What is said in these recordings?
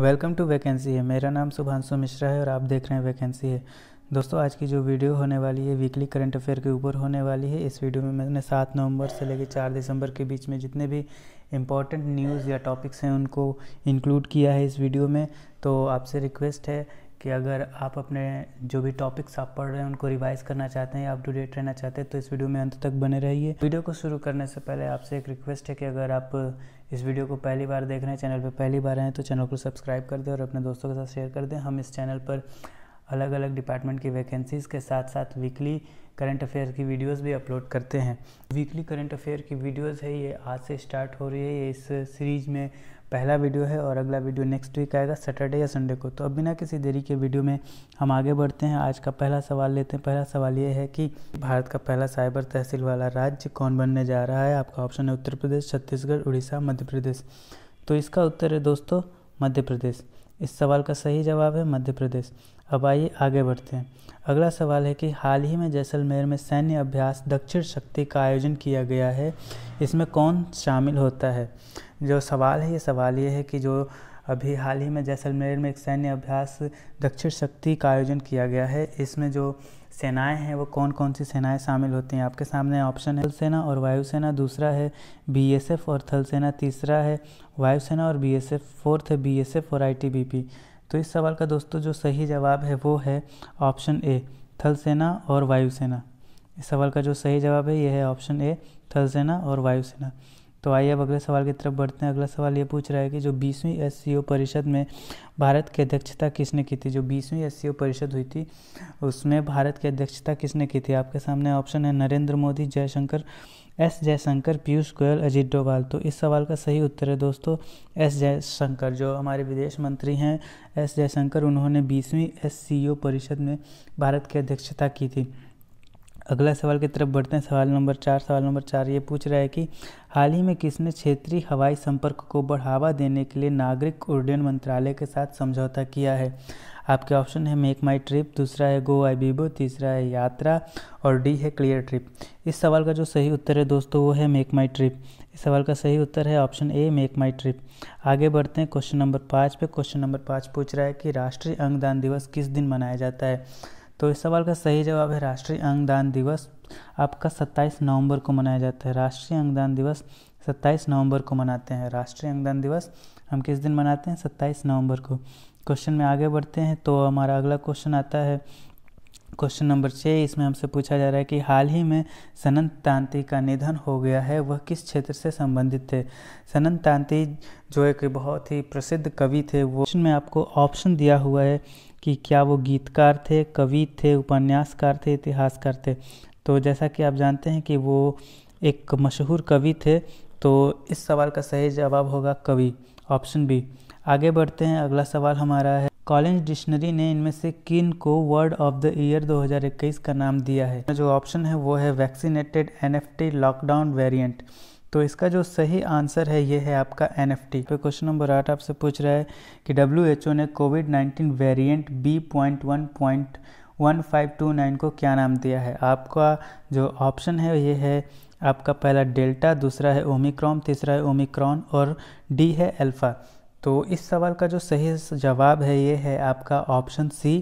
welcome to vacancy है मेरा नाम सुभांशु मिश्रा है और आप देख रहे हैं वैकेंसी है दोस्तों आज की जो वीडियो होने वाली है वीकली करंट अफेयर के ऊपर होने वाली है इस वीडियो में मैंने सात नवंबर से लेकर चार दिसंबर के बीच में जितने भी इम्पॉर्टेंट न्यूज़ या टॉपिक्स हैं उनको इंक्लूड किया है इस वीडियो में तो आपसे रिक्वेस्ट है कि अगर आप अपने जो भी टॉपिक्स आप पढ़ रहे हैं उनको रिवाइज करना चाहते हैं या अप टू डेट रहना चाहते हैं तो इस वीडियो में अंत तक बने रहिए वीडियो को शुरू करने से पहले आपसे एक रिक्वेस्ट है कि अगर आप इस वीडियो को पहली बार देख रहे हैं चैनल पर पहली बार हैं तो चैनल को सब्सक्राइब कर दें और अपने दोस्तों के साथ शेयर कर दें हम इस चैनल पर अलग अलग डिपार्टमेंट की वैकेंसीज़ के साथ साथ वीकली करंट अफेयर की वीडियोस भी अपलोड करते हैं वीकली करंट अफेयर की वीडियोस है ये आज से स्टार्ट हो रही है ये इस सीरीज़ में पहला वीडियो है और अगला वीडियो नेक्स्ट वीक आएगा सैटरडे या संडे को तो अब बिना किसी देरी के वीडियो में हम आगे बढ़ते हैं आज का पहला सवाल लेते हैं पहला सवाल ये है कि भारत का पहला साइबर तहसील वाला राज्य कौन बनने जा रहा है आपका ऑप्शन है उत्तर प्रदेश छत्तीसगढ़ उड़ीसा मध्य प्रदेश तो इसका उत्तर है दोस्तों मध्य प्रदेश इस सवाल का सही जवाब है मध्य प्रदेश अब आइए आगे बढ़ते हैं अगला सवाल है कि हाल ही में जैसलमेर में सैन्य अभ्यास दक्षिण शक्ति का आयोजन किया गया है इसमें कौन शामिल होता है जो सवाल है ये सवाल ये है कि जो अभी हाल ही में जैसलमेर में एक सैन्य अभ्यास दक्षिण शक्ति का आयोजन किया गया है इसमें जो सेनाएं हैं वो कौन कौन सी सेनाएं शामिल होती हैं आपके सामने ऑप्शन है थल सेना और वायुसेना दूसरा है बीएसएफ और थल सेना तीसरा है वायुसेना और बीएसएफ फोर्थ है बीएसएफ और आईटीबीपी तो इस सवाल का दोस्तों जो सही जवाब है वो है ऑप्शन ए थल सेना और वायुसेना इस सवाल का जो सही जवाब है यह है ऑप्शन ए थल सेना और वायुसेना तो आइए अब अगले सवाल की तरफ बढ़ते हैं अगला सवाल ये पूछ रहा है कि जो बीसवीं एस परिषद में भारत की अध्यक्षता किसने की थी जो बीसवीं एस परिषद हुई थी उसमें भारत की अध्यक्षता किसने की थी आपके सामने ऑप्शन है नरेंद्र मोदी जयशंकर एस जयशंकर पीयूष गोयल अजीत डोभाल तो इस सवाल का सही उत्तर है दोस्तों एस जयशंकर जो हमारे विदेश मंत्री हैं एस जयशंकर उन्होंने बीसवीं एस सी परिषद में भारत की अध्यक्षता की थी अगला सवाल की तरफ बढ़ते हैं सवाल नंबर चार सवाल नंबर चार ये पूछ रहा है कि हाल ही में किसने क्षेत्रीय हवाई संपर्क को बढ़ावा देने के लिए नागरिक उड्डयन मंत्रालय के साथ समझौता किया है आपके ऑप्शन है मेक माई ट्रिप दूसरा है गो आई बीबो तीसरा है यात्रा और डी है क्लियर ट्रिप इस सवाल का जो सही उत्तर है दोस्तों वो है मेक माई ट्रिप इस सवाल का सही उत्तर है option A make my trip आगे बढ़ते हैं क्वेश्चन नंबर पाँच पे क्वेश्चन नंबर पाँच पूछ रहा है कि राष्ट्रीय अंगदान दिवस किस दिन मनाया जाता है तो इस सवाल का सही जवाब है राष्ट्रीय अंगदान दिवस आपका 27 नवंबर को मनाया जाता है राष्ट्रीय अंगदान दिवस 27 नवंबर को मनाते हैं राष्ट्रीय अंगदान दिवस हम किस दिन मनाते हैं 27 नवंबर को क्वेश्चन में आगे बढ़ते हैं तो हमारा अगला क्वेश्चन आता है क्वेश्चन नंबर छः इसमें हमसे पूछा जा रहा है कि हाल ही में सनंत तांती का निधन हो गया है वह किस क्षेत्र से संबंधित थे सनंत तांती जो एक बहुत ही प्रसिद्ध कवि थे वो क्वेश्चन में आपको ऑप्शन दिया हुआ है कि क्या वो गीतकार थे कवि थे उपन्यासकार थे इतिहासकार थे तो जैसा कि आप जानते हैं कि वो एक मशहूर कवि थे तो इस सवाल का सही जवाब होगा कवि ऑप्शन बी आगे बढ़ते हैं अगला सवाल हमारा है कॉलेज डिक्शनरी ने इनमें से किन को वर्ड ऑफ द ईयर 2021 का नाम दिया है जो ऑप्शन है वो है वैक्सीनेटेड एन लॉकडाउन वेरिएंट तो इसका जो सही आंसर है ये है आपका एन एफ टी तो क्वेश्चन नंबर आठ आपसे पूछ रहा है कि डब्ल्यू एच ओ ने COVID nineteen variant B point one point one five two nine को क्या नाम दिया है आपका जो ऑप्शन है ये है आपका पहला डेल्टा दूसरा है ओमिक्रॉन तीसरा है ओमिक्रॉन और डी है अल्फ़ा तो इस सवाल का जो सही जवाब है ये है आपका ऑप्शन सी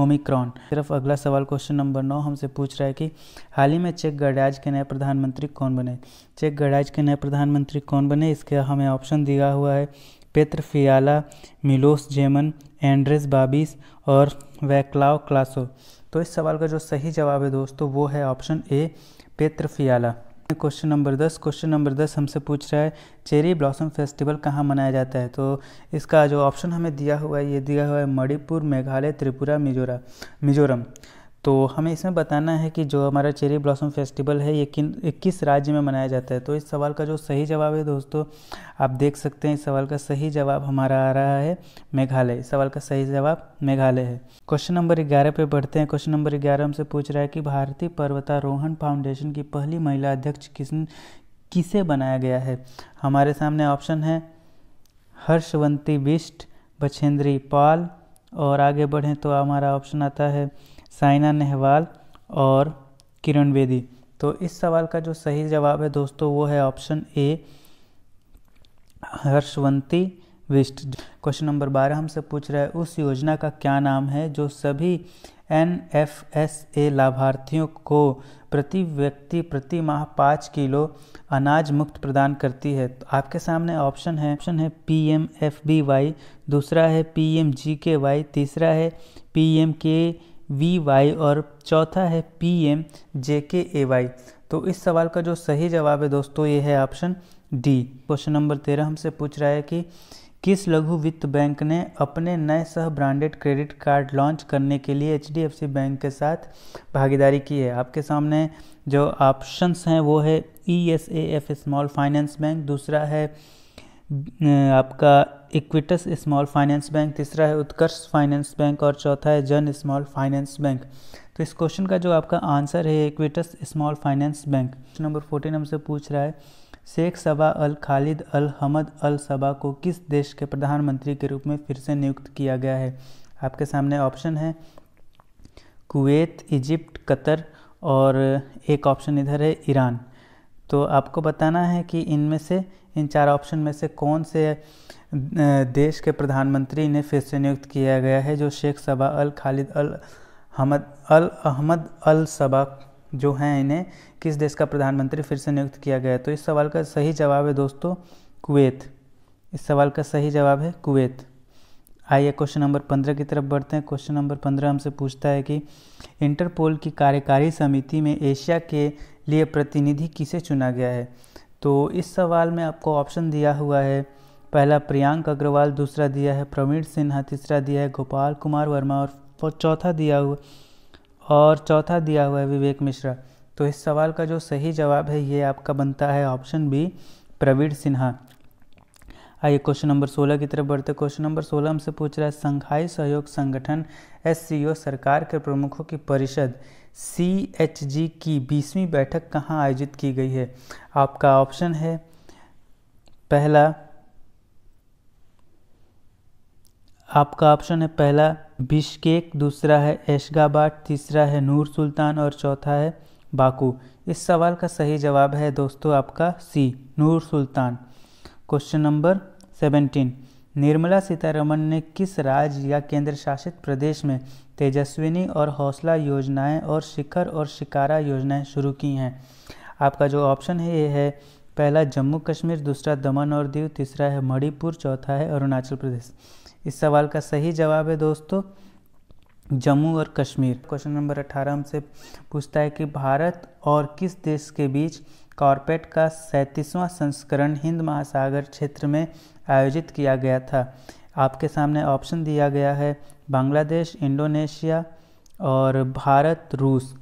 ओमिक्रॉन सिर्फ अगला सवाल क्वेश्चन नंबर नौ हमसे पूछ रहा है कि हाल ही में चेक गणराज के नए प्रधानमंत्री कौन बने चेक गणराज के नए प्रधानमंत्री कौन बने इसके हमें ऑप्शन दिया हुआ है Petr Fiala Milos Zeman Andrej Babis और वैक्लाव क्लासो तो इस सवाल का जो सही जवाब है दोस्तों वो है option A Petr Fiala question number दस क्वेश्चन नंबर दस हमसे पूछ रहा है चेरी ब्लॉसम फेस्टिवल कहाँ मनाया जाता है तो इसका जो ऑप्शन हमें दिया हुआ है ये दिया हुआ है मणिपुर मेघालय त्रिपुरा मिजोरा मिजोरम तो हमें इसमें बताना है कि जो हमारा चेरी ब्लॉसम फेस्टिवल है ये किन किस राज्य में मनाया जाता है तो इस सवाल का जो सही जवाब है दोस्तों आप देख सकते हैं इस सवाल का सही जवाब हमारा आ रहा है मेघालय इस सवाल का सही जवाब मेघालय है क्वेश्चन नंबर ग्यारह पे बढ़ते हैं क्वेश्चन नंबर ग्यारह हमसे पूछ रहा है कि भारतीय पर्वतारोहण फाउंडेशन की पहली महिला अध्यक्ष किस किसे बनाया गया है हमारे सामने ऑप्शन है हर्षवंती बिष्ट बछेंद्री पाल और आगे बढ़ें तो हमारा ऑप्शन आता है साइना नेहवाल और किरण बेदी तो इस सवाल का जो सही जवाब है दोस्तों वो है option A Harshwanti Bisht question number बारह हमसे पूछ रहा है उस योजना का क्या नाम है जो सभी एन एफ एस ए लाभार्थियों को प्रति व्यक्ति प्रति माह पाँच किलो अनाज मुक्त प्रदान करती है तो आपके सामने ऑप्शन है ऑप्शन है P M F B Y दूसरा है P M G K Y तीसरा है P M K V Y और चौथा है पी एम जे के ए वाई तो इस सवाल का जो सही जवाब है दोस्तों ये है ऑप्शन डी क्वेश्चन नंबर तेरह हमसे पूछ रहा है कि किस लघु वित्त बैंक ने अपने नए सह ब्रांडेड क्रेडिट कार्ड लॉन्च करने के लिए एच बैंक के साथ भागीदारी की है आपके सामने जो ऑप्शंस हैं वो है E S A F small finance bank दूसरा है आपका इक्विटस स्मॉल फाइनेंस बैंक तीसरा है उत्कर्ष फाइनेंस बैंक और चौथा है जन स्मॉल फाइनेंस बैंक तो इस क्वेश्चन का जो आपका आंसर है Equitas small finance bank number fourteen हमसे पूछ रहा है शेख सबा अल खालिद अल हमद अल सबा को किस देश के प्रधानमंत्री के रूप में फिर से नियुक्त किया गया है आपके सामने ऑप्शन है कुवैत इजिप्ट कतर और एक ऑप्शन इधर है ईरान तो आपको बताना है कि इनमें से इन चार ऑप्शन में से कौन से देश के प्रधानमंत्री ने फिर से नियुक्त किया गया है जो शेख सबा अल खालिद अल हमद अल अहमद अल सबा जो हैं इन्हें किस देश का प्रधानमंत्री फिर से नियुक्त किया गया तो इस सवाल का सही जवाब है दोस्तों कुवैत इस सवाल का सही जवाब है कुवैत आइए क्वेश्चन नंबर पंद्रह की तरफ बढ़ते हैं क्वेश्चन नंबर पंद्रह हमसे पूछता है कि इंटरपोल की कार्यकारी समिति में एशिया के लिए प्रतिनिधि किसे चुना गया है तो इस सवाल में आपको ऑप्शन दिया हुआ है पहला प्रियांक अग्रवाल दूसरा दिया है प्रवीण सिन्हा तीसरा दिया है गोपाल कुमार वर्मा और चौथा दिया हुआ और चौथा दिया हुआ है विवेक मिश्रा तो इस सवाल का जो सही जवाब है ये आपका बनता है ऑप्शन बी प्रवीण सिन्हा आइए क्वेश्चन नंबर 16 की तरफ बढ़ते क्वेश्चन नंबर 16 हमसे पूछ रहा है संघाई सहयोग संगठन एस सरकार के प्रमुखों की परिषद सी एच जी की बीसवीं बैठक कहाँ आयोजित की गई है आपका ऑप्शन है पहला आपका ऑप्शन है पहला बिश्केक दूसरा है एशगाबाद तीसरा है नूर सुल्तान और चौथा है बाकू इस सवाल का सही जवाब है दोस्तों आपका C Nur Sultan question number seventeen Nirmala Sitharaman ने किस राज्य या केंद्र शासित प्रदेश में तेजस्विनी और हौसला योजनाएं और शिखर और शिकारा योजनाएं शुरू की हैं आपका जो ऑप्शन है ये है पहला जम्मू कश्मीर दूसरा दमन और दीव तीसरा है मणिपुर चौथा है अरुणाचल प्रदेश इस सवाल का सही जवाब है दोस्तों जम्मू और कश्मीर क्वेश्चन नंबर अठारह हमसे पूछता है कि भारत और किस देश के बीच कॉर्पेट का सैंतीसवां संस्करण हिंद महासागर क्षेत्र में आयोजित किया गया था आपके सामने ऑप्शन दिया गया है बांग्लादेश इंडोनेशिया और भारत रूस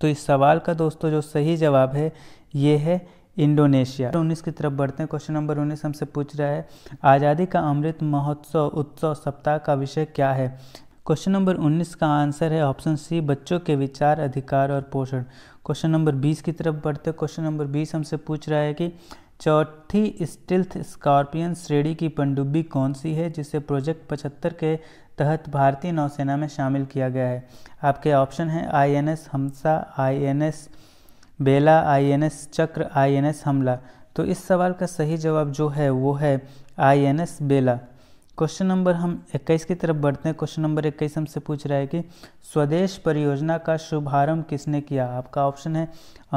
तो इस सवाल का दोस्तों जो सही जवाब है ये है इंडोनेशिया उन्नीस की तरफ बढ़ते हैं क्वेश्चन नंबर उन्नीस हमसे पूछ रहा है आज़ादी का अमृत महोत्सव उत्सव सप्ताह का विषय क्या है क्वेश्चन नंबर उन्नीस का आंसर है ऑप्शन सी बच्चों के विचार अधिकार और पोषण क्वेश्चन नंबर बीस की तरफ बढ़ते क्वेश्चन नंबर बीस हमसे पूछ रहा है कि चौथी स्टिल्थ स्कॉर्पियन श्रेणी की पनडुब्बी कौन सी है जिसे प्रोजेक्ट पचहत्तर के तहत भारतीय नौसेना में शामिल किया गया है आपके ऑप्शन हैं INS Hamsa INS Bela INS Chakra INS Hamla तो इस सवाल का सही जवाब जो है वो है आईएनएस बेला क्वेश्चन नंबर हम 21 की तरफ बढ़ते हैं क्वेश्चन नंबर 21 हमसे पूछ रहा है कि स्वदेश परियोजना का शुभारंभ किसने किया आपका ऑप्शन है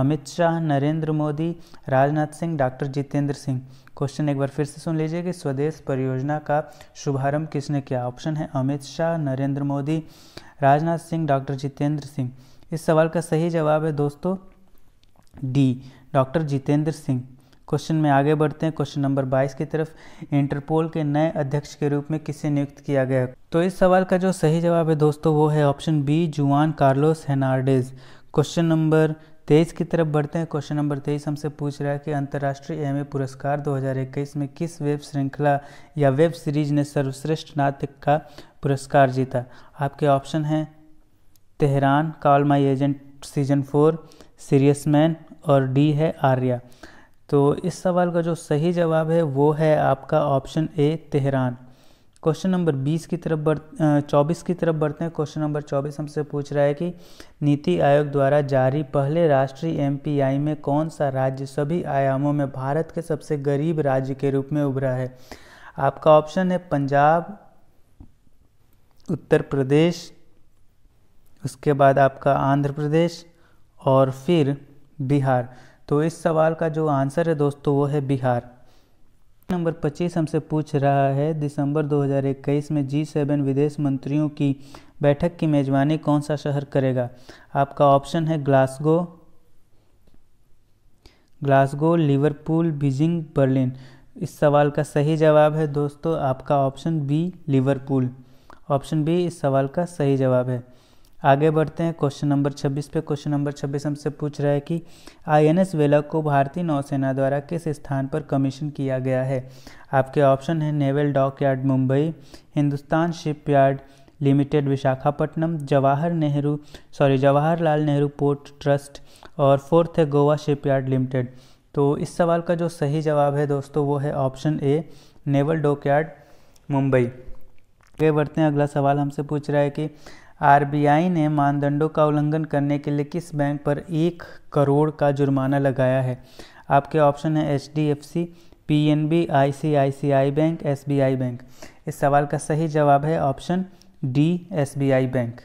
अमित शाह नरेंद्र मोदी राजनाथ सिंह डॉक्टर जितेंद्र सिंह क्वेश्चन एक बार फिर से सुन लीजिए कि स्वदेश परियोजना का शुभारंभ किसने किया ऑप्शन है अमित शाह नरेंद्र मोदी राजनाथ सिंह डॉक्टर जितेंद्र सिंह इस सवाल का सही जवाब है दोस्तों D doctor Jitendra Singh question में आगे बढ़ते हैं क्वेश्चन नंबर 22 की तरफ इंटरपोल के नए अध्यक्ष के रूप में किसे नियुक्त किया गया तो इस सवाल का जो सही जवाब है दोस्तों वो है option B Juan Carlos Hernandez question number तेईस की तरफ बढ़ते हैं क्वेश्चन नंबर तेईस हमसे पूछ रहा है कि अंतर्राष्ट्रीय एम पुरस्कार 2021 में किस वेब श्रृंखला या वेब सीरीज ने सर्वश्रेष्ठ नाटक का पुरस्कार जीता आपके ऑप्शन हैं Tehran Call My Agent season four Serious Men और डी है आर्या तो इस सवाल का जो सही जवाब है वो है आपका option A Tehran question number बीस की तरफ बढ़ चौबीस की तरफ बढ़ते हैं क्वेश्चन नंबर चौबीस हमसे पूछ रहा है कि नीति आयोग द्वारा जारी पहले राष्ट्रीय एमपीआई में कौन सा राज्य सभी आयामों में भारत के सबसे गरीब राज्य के रूप में उभरा है आपका ऑप्शन है पंजाब उत्तर प्रदेश उसके बाद आपका आंध्र प्रदेश और फिर बिहार तो इस सवाल का जो आंसर है दोस्तों वो है बिहार नंबर 25 हमसे पूछ रहा है दिसंबर 2021 में जी सेवन विदेश मंत्रियों की बैठक की मेजबानी कौन सा शहर करेगा आपका ऑप्शन है Glasgow Glasgow Liverpool Beijing Berlin इस सवाल का सही जवाब है दोस्तों आपका option B Liverpool option B इस सवाल का सही जवाब है आगे बढ़ते हैं क्वेश्चन नंबर 26 पे क्वेश्चन नंबर 26 हमसे पूछ रहा है कि आईएनएस वेला को भारतीय नौसेना द्वारा किस स्थान पर कमीशन किया गया है आपके ऑप्शन है naval dockyard Mumbai Hindustan shipyard limited Visakhapatnam Jawahar Nehru sorry Jawaharlal Nehru port trust और फोर्थ है गोवा शिपयार्ड लिमिटेड तो इस सवाल का जो सही जवाब है दोस्तों वो है option A naval yard Mumbai आगे बढ़ते हैं अगला सवाल हमसे पूछ रहा है कि आरबीआई ने मानदंडों का उल्लंघन करने के लिए किस बैंक पर एक करोड़ का जुर्माना लगाया है आपके ऑप्शन है H D F C P N B I C I C I bank S B I bank इस सवाल का सही जवाब है option D S B I bank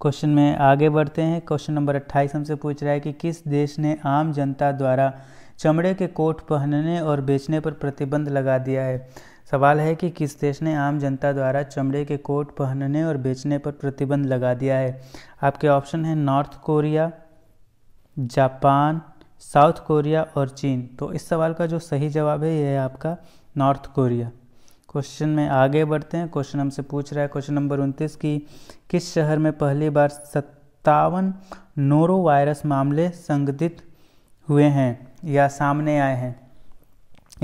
question में आगे बढ़ते हैं क्वेश्चन नंबर अट्ठाईस हमसे पूछ रहा है कि किस देश ने आम जनता द्वारा चमड़े के कोट पहनने और बेचने पर प्रतिबंध लगा दिया है सवाल है कि किस देश ने आम जनता द्वारा चमड़े के कोट पहनने और बेचने पर प्रतिबंध लगा दिया है आपके ऑप्शन हैं North Korea Japan South Korea और चीन तो इस सवाल का जो सही जवाब है यह है आपका नॉर्थ कोरिया क्वेश्चन में आगे बढ़ते हैं क्वेश्चन हमसे पूछ रहा है क्वेश्चन नंबर उनतीस की किस शहर में पहली बार सत्तावन नोरो वायरस मामले संगठित हुए हैं या सामने आए हैं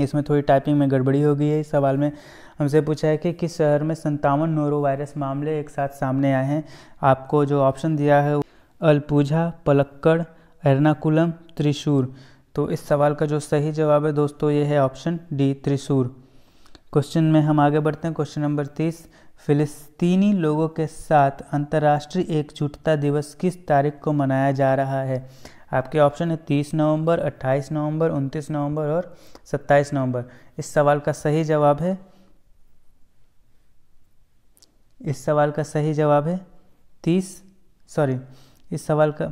इसमें थोड़ी टाइपिंग में गड़बड़ी हो गई है इस सवाल में हमसे पूछा है कि किस शहर में संतावन नोरो वायरस मामले एक साथ सामने आए हैं आपको जो ऑप्शन दिया है अलपूझा पलक्कड़ एर्नाकुलम त्रिशूर तो इस सवाल का जो सही जवाब है दोस्तों ये है ऑप्शन डी त्रिशूर क्वेश्चन में हम आगे बढ़ते हैं क्वेश्चन नंबर तीस फिलिस्तीनी लोगों के साथ अंतर्राष्ट्रीय एकजुटता दिवस किस तारीख को मनाया जा रहा है आपके ऑप्शन है तीस नवंबर 28 नवंबर 29 नवंबर और 27 नवंबर इस सवाल का सही जवाब है इस सवाल का सही जवाब है तीस सॉरी इस सवाल का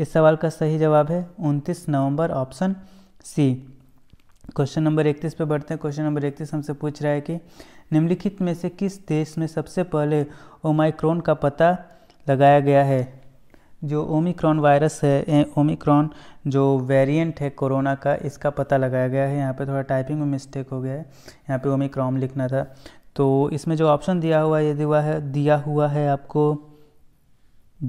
इस सवाल का सही जवाब है 29 नवंबर ऑप्शन सी क्वेश्चन नंबर 31 पे बढ़ते हैं क्वेश्चन नंबर 31 हमसे पूछ रहा है कि निम्नलिखित में से किस देश में सबसे पहले ओमाइक्रोन का पता लगाया गया है जो ओमिक्रॉन वायरस है ओमिक्रॉन जो वेरिएंट है कोरोना का इसका पता लगाया गया है यहाँ पे थोड़ा टाइपिंग में मिस्टेक हो गया है यहाँ पे ओमिक्रॉन लिखना था तो इसमें जो ऑप्शन दिया हुआ ये दिया है दिया हुआ है आपको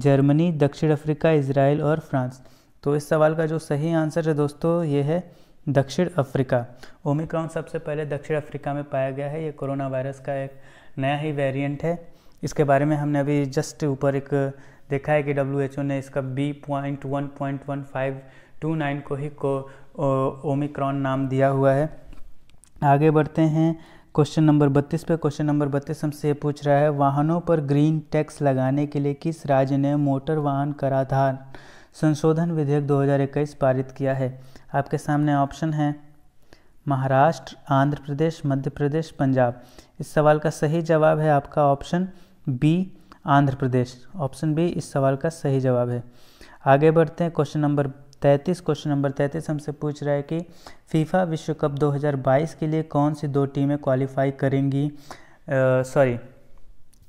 जर्मनी दक्षिण अफ्रीका इसराइल और फ्रांस तो इस सवाल का जो सही आंसर है दोस्तों ये है दक्षिण अफ्रीका ओमिक्रॉन सबसे पहले दक्षिण अफ्रीका में पाया गया है ये कोरोना वायरस का एक नया ही वेरिएंट है इसके बारे में हमने अभी जस्ट ऊपर एक देखा है कि डब्ल्यू ने इसका B point one point one five two nine को ही को ओमिक्रॉन नाम दिया हुआ है आगे बढ़ते हैं क्वेश्चन नंबर बत्तीस पे क्वेश्चन नंबर बत्तीस हमसे ये पूछ रहा है वाहनों पर ग्रीन टैक्स लगाने के लिए किस राज्य ने मोटर वाहन कराधान संशोधन विधेयक 2021 पारित किया है आपके सामने ऑप्शन है महाराष्ट्र आंध्र प्रदेश मध्य प्रदेश पंजाब इस सवाल का सही जवाब है आपका option B Andhra Pradesh option B इस सवाल का सही जवाब है आगे बढ़ते हैं क्वेश्चन नंबर तैंतीस क्वेश्चन नंबर तैंतीस हमसे पूछ रहा है कि फीफा विश्व कप 2022 के लिए कौन सी दो टीमें क्वालिफाई करेंगी सॉरी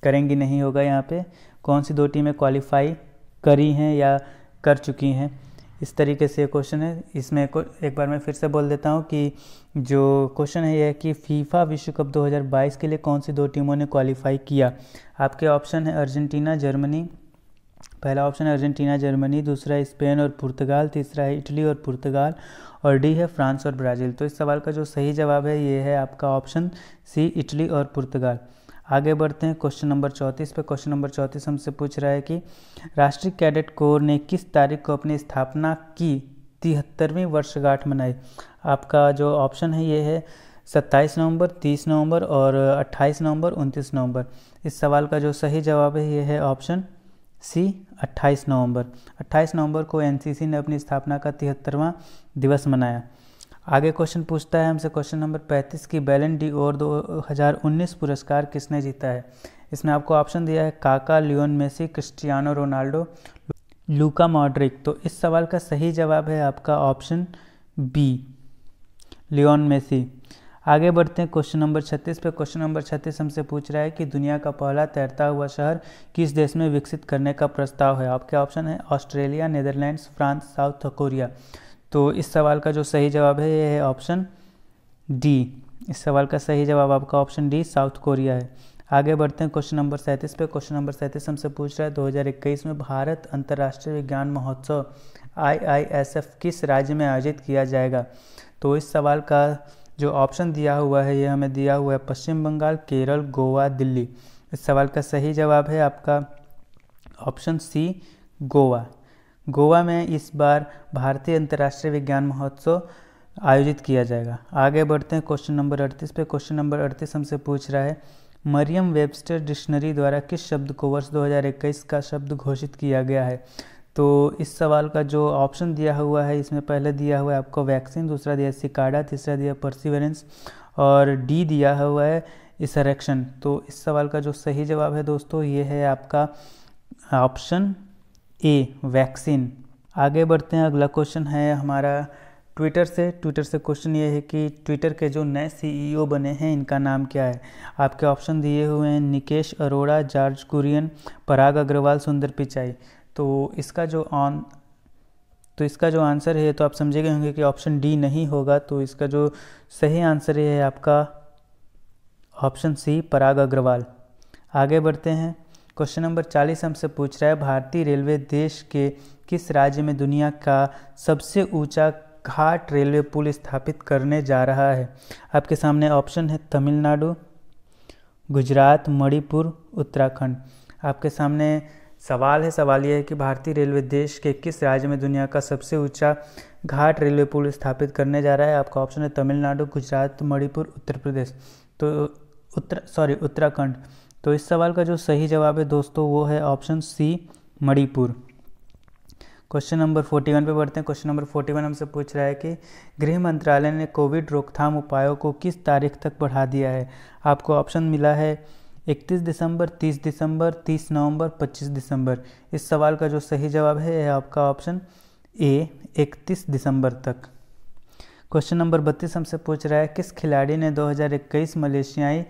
करेंगी नहीं होगा यहाँ पे कौन सी दो टीमें क्वालिफाई करी हैं या कर चुकी हैं इस तरीके से क्वेश्चन है इसमें एक बार मैं फिर से बोल देता हूँ कि जो क्वेश्चन है यह कि फीफा विश्व कप 2022 के लिए कौन सी दो टीमों ने क्वालिफाई किया आपके ऑप्शन है अर्जेंटीना जर्मनी पहला ऑप्शन है अर्जेंटीना जर्मनी दूसरा है स्पेन और पुर्तगाल तीसरा है इटली और पुर्तगाल और डी है फ्रांस और ब्राज़ील तो इस सवाल का जो सही जवाब है ये है आपका ऑप्शन सी इटली और पुर्तगाल आगे बढ़ते हैं क्वेश्चन नंबर चौंतीस पे क्वेश्चन नंबर चौंतीस हमसे पूछ रहा है कि राष्ट्रीय कैडेट कोर ने किस तारीख को अपनी स्थापना की तिहत्तरवीं वर्षगांठ मनाई आपका जो ऑप्शन है ये है सत्ताईस नवंबर तीस नवंबर और अट्ठाईस नवंबर उनतीस नवंबर इस सवाल का जो सही जवाब है ये है ऑप्शन सी अट्ठाईस नवंबर अट्ठाईस नवंबर को एनसीसी ने अपनी स्थापना का तिहत्तरवां दिवस मनाया आगे क्वेश्चन पूछता है हमसे क्वेश्चन नंबर 35 की बैलन डी और 2019 पुरस्कार किसने जीता है इसमें आपको ऑप्शन दिया है Kaka Lionel Messi Cristiano Ronaldo Luka Modric तो इस सवाल का सही जवाब है आपका ऑप्शन बी लियोन मेसी आगे बढ़ते हैं क्वेश्चन नंबर 36 पे क्वेश्चन नंबर 36 हमसे पूछ रहा है कि दुनिया का पहला तैरता हुआ शहर किस देश में विकसित करने का प्रस्ताव है आपके ऑप्शन है Australia Netherlands France South Korea तो इस सवाल का जो सही जवाब है यह है ऑप्शन डी इस सवाल का सही जवाब आपका ऑप्शन डी साउथ कोरिया है आगे बढ़ते हैं क्वेश्चन नंबर सैंतीस पे क्वेश्चन नंबर सैंतीस हमसे पूछ रहा है 2021 में भारत अंतर्राष्ट्रीय विज्ञान महोत्सव आई किस राज्य में आयोजित किया जाएगा तो इस सवाल का जो ऑप्शन दिया हुआ है ये हमें दिया हुआ है पश्चिम बंगाल केरल गोवा दिल्ली इस सवाल का सही जवाब है आपका ऑप्शन सी गोवा गोवा में इस बार भारतीय अंतर्राष्ट्रीय विज्ञान महोत्सव आयोजित किया जाएगा आगे बढ़ते हैं क्वेश्चन नंबर अड़तीस पे क्वेश्चन नंबर अड़तीस हमसे पूछ रहा है मरियम वेबस्टर डिक्शनरी द्वारा किस शब्द को वर्ष 2021 का शब्द घोषित किया गया है तो इस सवाल का जो ऑप्शन दिया हुआ है इसमें पहले दिया हुआ है आपको वैक्सीन दूसरा दिया सिकाडा तीसरा दिया परसिवरेंस और डी दिया हुआ है इसरेक्शन तो इस सवाल का जो सही जवाब है दोस्तों ये है आपका ऑप्शन ए वैक्सीन आगे बढ़ते हैं अगला क्वेश्चन है हमारा ट्विटर से ट्विटर से क्वेश्चन ये है कि ट्विटर के जो नए सीईओ e बने हैं इनका नाम क्या है आपके ऑप्शन दिए हुए हैं निकेश अरोड़ा जॉर्ज कुरियन पराग अग्रवाल सुंदर पिचाई तो इसका जो ऑन तो इसका जो आंसर है तो आप समझे गए होंगे कि ऑप्शन डी नहीं होगा तो इसका जो सही आंसर है आपका ऑप्शन सी पराग अग्रवाल आगे बढ़ते हैं क्वेश्चन नंबर चालीस हमसे पूछ रहा है भारतीय रेलवे देश के किस राज्य में दुनिया का सबसे ऊंचा घाट रेलवे पुल स्थापित करने जा रहा है आपके सामने ऑप्शन है तमिलनाडु गुजरात मणिपुर उत्तराखंड आपके सामने सवाल है सवाल यह है कि भारतीय रेलवे देश के किस राज्य में दुनिया का सबसे ऊंचा घाट रेलवे पुल स्थापित करने जा रहा है आपका ऑप्शन है तमिलनाडु गुजरात मणिपुर उत्तर प्रदेश तो उत्तर सॉरी उत्तराखंड तो इस सवाल का जो सही जवाब है दोस्तों वो है option C Manipur question number forty one पे बढ़ते हैं क्वेश्चन नंबर फोर्टी वन हमसे पूछ रहा है कि गृह मंत्रालय ने कोविड रोकथाम उपायों को किस तारीख तक बढ़ा दिया है आपको ऑप्शन मिला है इकतीस दिसंबर तीस दिसंबर तीस नवंबर पच्चीस दिसंबर इस सवाल का जो सही जवाब है यह आपका ऑप्शन ए इकतीस दिसंबर तक क्वेश्चन नंबर बत्तीस हमसे पूछ रहा है किस खिलाड़ी ने 2021 मलेशियाई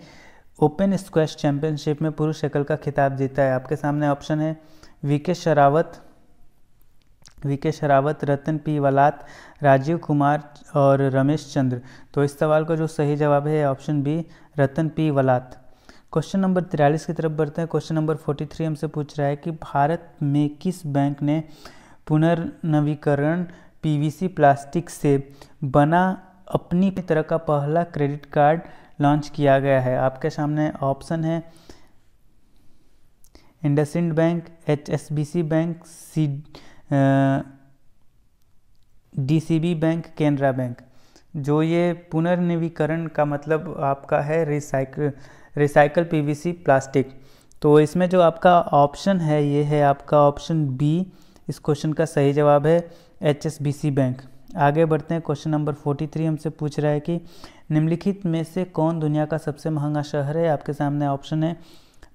ओपन स्क्वैश चैंपियनशिप में पुरुष एकल का खिताब जीता है आपके सामने ऑप्शन है V K Saraswat V K Saraswat Ratan P वलात राजीव कुमार और रमेश चंद्र तो इस सवाल का जो सही जवाब है ऑप्शन बी रतन पी वलात क्वेश्चन नंबर तिरालीस की तरफ बढ़ते हैं क्वेश्चन नंबर फोर्टी थ्री हमसे पूछ रहा है कि भारत में किस बैंक ने पुनर्नवीकरण पीवीसी प्लास्टिक से बना अपनी तरह का पहला क्रेडिट कार्ड लॉन्च किया गया है आपके सामने ऑप्शन है IndusInd bank C bank C B bank Canara bank जो ये पुनर्नवीकरण का मतलब आपका है रिसाइकल रिसाइकल पीवीसी प्लास्टिक तो इसमें जो आपका ऑप्शन है ये है आपका ऑप्शन बी इस क्वेश्चन का सही जवाब है सी बैंक आगे बढ़ते हैं क्वेश्चन नंबर फोर्टी थ्री हमसे पूछ रहा है कि निम्नलिखित में से कौन दुनिया का सबसे महंगा शहर है आपके सामने ऑप्शन है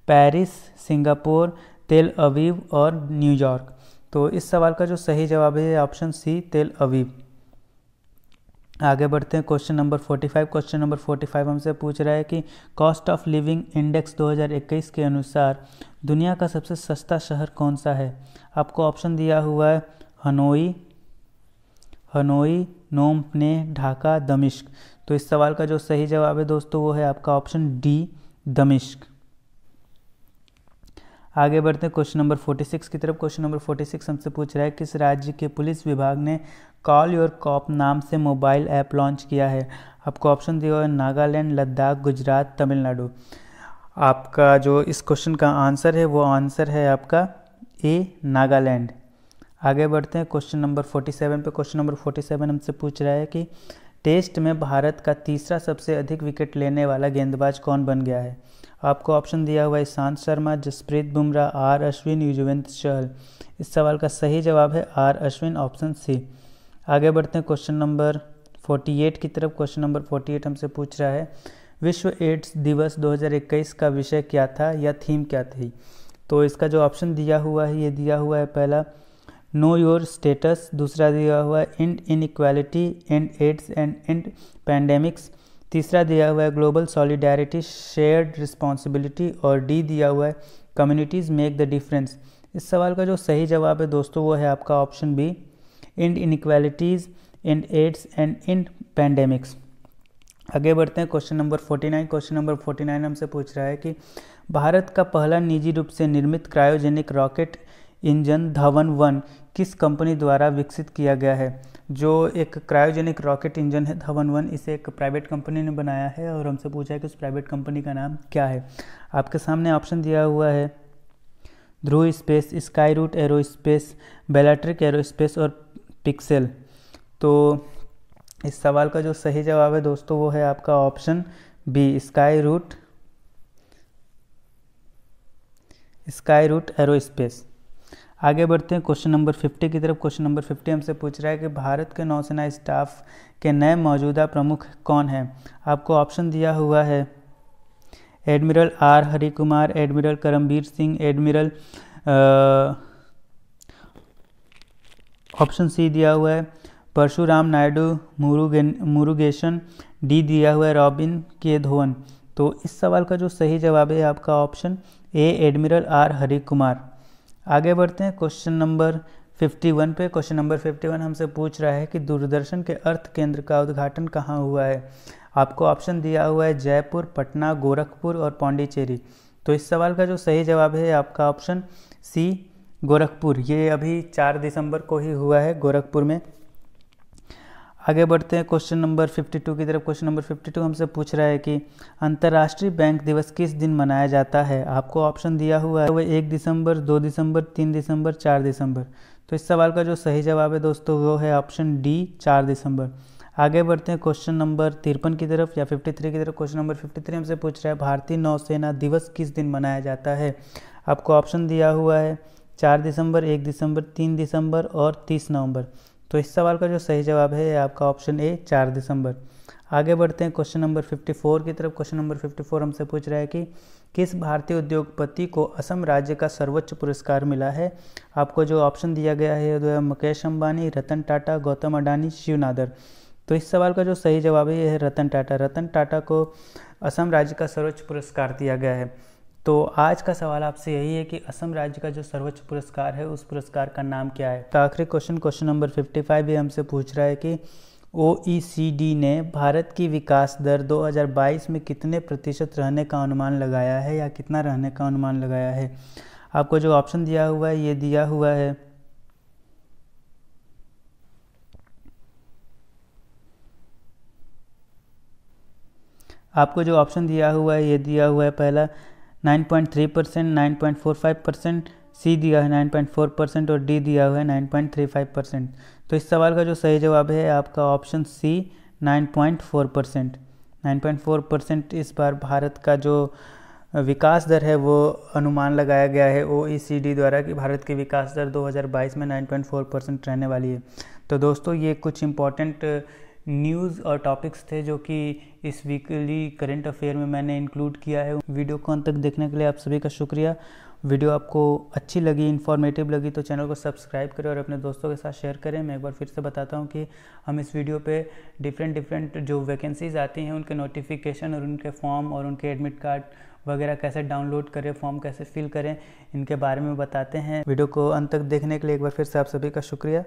पेरिस सिंगापुर तेल अवीव और न्यूयॉर्क तो इस सवाल का जो सही जवाब है ऑप्शन सी तेल अवीव आगे बढ़ते हैं क्वेश्चन नंबर 45 क्वेश्चन नंबर 45 हमसे पूछ रहा है कि कॉस्ट ऑफ लिविंग इंडेक्स 2021 के अनुसार दुनिया का सबसे सस्ता शहर कौन सा है आपको ऑप्शन दिया हुआ है हनोई हनोई नोम ने ढाका दमिश्क तो इस सवाल का जो सही जवाब है दोस्तों वो है आपका ऑप्शन डी दमिश्क आगे बढ़ते हैं क्वेश्चन नंबर 46 की तरफ क्वेश्चन नंबर 46 हमसे पूछ रहा है किस राज्य के पुलिस विभाग ने कॉल योर कॉप नाम से मोबाइल ऐप लॉन्च किया है आपको ऑप्शन दिया है नागालैंड लद्दाख गुजरात तमिलनाडु आपका जो इस क्वेश्चन का आंसर है वो आंसर है आपका ए नागालैंड आगे बढ़ते हैं क्वेश्चन नंबर 47 पे क्वेश्चन नंबर 47 हमसे पूछ रहा है कि टेस्ट में भारत का तीसरा सबसे अधिक विकेट लेने वाला गेंदबाज कौन बन गया है आपको ऑप्शन दिया हुआ है ईशांत शर्मा जसप्रीत बुमराह आर अश्विन युजवेंद्र चहल इस सवाल का सही जवाब है आर अश्विन ऑप्शन सी आगे बढ़ते हैं क्वेश्चन नंबर 48 की तरफ क्वेश्चन नंबर 48 हमसे पूछ रहा है विश्व एड्स दिवस 2021 का विषय क्या था या थीम क्या थी तो इसका जो ऑप्शन दिया हुआ है ये दिया हुआ है पहला नो योर स्टेटस दूसरा दिया हुआ है in inequality and AIDS and end pandemics तीसरा दिया हुआ है ग्लोबल सॉलिडारिटी शेयर्ड रिस्पॉन्सिबिलिटी और डी दिया हुआ है कम्युनिटीज़ मेक द डिफरेंस इस सवाल का जो सही जवाब है दोस्तों वो है आपका option B in inequalities and AIDS and end pandemics आगे बढ़ते हैं क्वेश्चन नंबर 49 क्वेश्चन नंबर 49 हमसे पूछ रहा है कि भारत का पहला निजी रूप से निर्मित cryogenic rocket engine Dhawan one किस कंपनी द्वारा विकसित किया गया है जो एक क्रायोजेनिक रॉकेट इंजन है धवन वन इसे एक प्राइवेट कंपनी ने बनाया है और हमसे पूछा है कि उस प्राइवेट कंपनी का नाम क्या है आपके सामने ऑप्शन दिया हुआ है Dhruva space Skyroot aerospace aerospace और पिक्सेल तो इस सवाल का जो सही जवाब है दोस्तों वो है आपका option B Skyroot Skyroot space आगे बढ़ते हैं क्वेश्चन नंबर 50 की तरफ क्वेश्चन नंबर 50 हमसे पूछ रहा है कि भारत के नौसेना स्टाफ के नए मौजूदा प्रमुख कौन हैं आपको ऑप्शन दिया हुआ है admiral R Hari Kumar admiral Karambir Singh admiral option C दिया हुआ है परशुराम नायडू मुरुगे मुरुगेशन डी दिया हुआ है रॉबिन के धोवन तो इस सवाल का जो सही जवाब है आपका option A admiral R Hari Kumar आगे बढ़ते हैं क्वेश्चन नंबर 51 पे क्वेश्चन नंबर 51 हमसे पूछ रहा है कि दूरदर्शन के अर्थ केंद्र का उद्घाटन कहाँ हुआ है आपको ऑप्शन दिया हुआ है जयपुर पटना गोरखपुर और पौंडीचेरी तो इस सवाल का जो सही जवाब है आपका ऑप्शन सी गोरखपुर ये अभी चार दिसंबर को ही हुआ है गोरखपुर में आगे बढ़ते हैं क्वेश्चन नंबर 52 की तरफ क्वेश्चन नंबर 52 हमसे पूछ रहा है कि अंतर्राष्ट्रीय बैंक दिवस किस दिन मनाया जाता है आपको ऑप्शन दिया हुआ है वह एक दिसंबर दो दिसंबर तीन दिसंबर चार दिसंबर तो इस सवाल का जो सही जवाब है दोस्तों वो है ऑप्शन डी चार दिसंबर आगे बढ़ते हैं क्वेश्चन नंबर तिरपन की तरफ या 53 की तरफ क्वेश्चन नंबर 53 हमसे पूछ रहा है भारतीय नौसेना दिवस किस दिन मनाया जाता है आपको ऑप्शन दिया हुआ है चार दिसंबर एक दिसंबर तीन दिसंबर और तीस नवंबर तो इस सवाल का जो सही जवाब है आपका ऑप्शन ए चार दिसंबर आगे बढ़ते हैं क्वेश्चन नंबर 54 की तरफ क्वेश्चन नंबर 54 हमसे पूछ रहा है कि किस भारतीय उद्योगपति को असम राज्य का सर्वोच्च पुरस्कार मिला है आपको जो ऑप्शन दिया गया है वो मुकेश अंबानी रतन टाटा गौतम अडानी शिव नादर तो इस सवाल का जो सही जवाब है यह है रतन टाटा रतन टाटा को असम राज्य का सर्वोच्च पुरस्कार दिया गया है तो आज का सवाल आपसे यही है कि असम राज्य का जो सर्वोच्च पुरस्कार है उस पुरस्कार का नाम क्या है तो आखिरी क्वेश्चन क्वेश्चन नंबर 55 भी हमसे पूछ रहा है कि ओ e ने भारत की विकास दर 2022 में कितने प्रतिशत रहने का अनुमान लगाया है या कितना रहने का अनुमान लगाया है आपको जो ऑप्शन दिया हुआ है ये दिया हुआ है आपको जो ऑप्शन दिया हुआ है ये दिया हुआ है पहला 9.3 परसेंट नाइन परसेंट सी दिया है 9.4 परसेंट और डी दिया हुआ है 9.35 परसेंट तो इस सवाल का जो सही जवाब है आपका option C 9.4 percent nine percent इस बार भारत का जो विकास दर है वो अनुमान लगाया गया है ओ e द्वारा कि भारत की विकास दर 2022 में 9.4 परसेंट रहने वाली है तो दोस्तों ये कुछ इम्पॉर्टेंट न्यूज़ और टॉपिक्स थे जो कि इस वीकली करंट अफेयर में मैंने इंक्लूड किया है वीडियो को अंत तक देखने के लिए आप सभी का शुक्रिया वीडियो आपको अच्छी लगी इन्फॉर्मेटिव लगी तो चैनल को सब्सक्राइब करें और अपने दोस्तों के साथ शेयर करें मैं एक बार फिर से बताता हूँ कि हम इस वीडियो पे डिफरेंट डिफरेंट जो वैकेंसीज़ आती हैं उनके नोटिफिकेशन और उनके फॉर्म और उनके एडमिट कार्ड वगैरह कैसे डाउनलोड करें फॉर्म कैसे फिल करें इनके बारे में बताते हैं वीडियो को अंत तक देखने के लिए एक बार फिर से आप सभी का शुक्रिया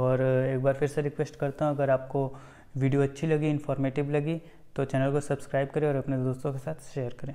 और एक बार फिर से रिक्वेस्ट करता हूँ अगर आपको वीडियो अच्छी लगी इन्फॉर्मेटिव लगी तो चैनल को सब्सक्राइब करें और अपने दोस्तों के साथ शेयर करें